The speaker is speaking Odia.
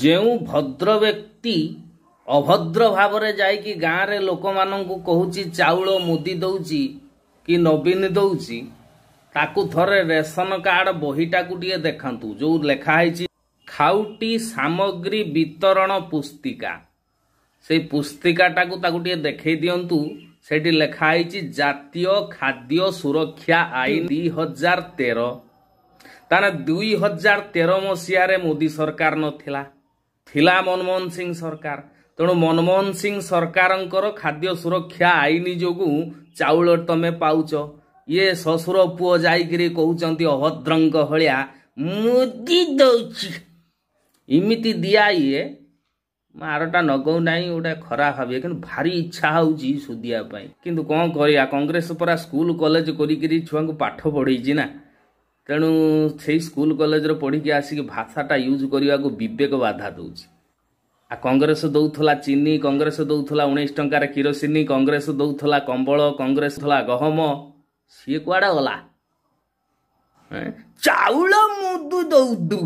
ଯେଉଁ ଭଦ୍ର ବ୍ୟକ୍ତି ଅଭଦ୍ର ଭାବରେ ଯାଇକି ଗାଁରେ ଲୋକମାନଙ୍କୁ କହୁଛି ଚାଉଳ ମୁଦି ଦେଉଛି କି ନବୀନ ଦେଉଛି ତାକୁ ଥରେ ରେସନ କାର୍ଡ଼ ବହିଟାକୁ ଟିକେ ଦେଖାନ୍ତୁ ଯେଉଁ ଲେଖା ହେଇଛି ଖାଉଟି ସାମଗ୍ରୀ ବିତରଣ ପୁସ୍ତିକା ସେଇ ପୁସ୍ତିକାଟାକୁ ତାକୁ ଟିକେ ଦେଖେଇ ଦିଅନ୍ତୁ ସେଠି ଲେଖା ହେଇଛି ଜାତୀୟ ଖାଦ୍ୟ ସୁରକ୍ଷା ଆଇନ ଦୁଇ ହଜାର ତେର ତାହେଲେ ଦୁଇ ହଜାର ତେର ମସିହାରେ ମୋଦି ସରକାର ନଥିଲା ଥିଲା ମନମୋହନ ସିଂ ସରକାର ତେଣୁ ମନମୋହନ ସିଂ ସରକାରଙ୍କର ଖାଦ୍ୟ ସୁରକ୍ଷା ଆଇନ ଯୋଗୁଁ ଚାଉଳ ତମେ ପାଉଛ ଇଏ ଶ୍ୱଶୁର ପୁଅ ଯାଇକିରି କହୁଛନ୍ତି ଅଭଦ୍ରଙ୍କ ଭଳିଆ ମୁଦି ଦଉଛି ଏମିତି ଦିଆ ଇଏ ଆରଟା ନଗଉ ନାହିଁ ଗୋଟେ ଖରାପ ଭାବିବେ କିନ୍ତୁ ଭାରି ଇଚ୍ଛା ହେଉଛି ସୁଦିଆ ପାଇଁ କିନ୍ତୁ କ'ଣ କରିବା କଂଗ୍ରେସ ପରା ସ୍କୁଲ କଲେଜ କରିକିରି ଛୁଆଙ୍କୁ ପାଠ ପଢ଼େଇଛି ନା ତେଣୁ ସେଇ ସ୍କୁଲ କଲେଜରେ ପଢ଼ିକି ଆସିକି ଭାଷାଟା ୟୁଜ୍ କରିବାକୁ ବିବେକ ବାଧା ଦେଉଛି ଆଉ କଂଗ୍ରେସ ଦେଉଥିଲା ଚିନି କଂଗ୍ରେସ ଦେଉଥିଲା ଉଣେଇଶ ଟଙ୍କାରେ କିରୋସିନି କଂଗ୍ରେସ ଦେଉଥିଲା କମ୍ବଳ କଂଗ୍ରେସ ଥିଲା ଗହମ ସିଏ କୁଆଡ଼େ ଗଲା ଚାଉଳ ମୁଦୁ ଦଉଦୁ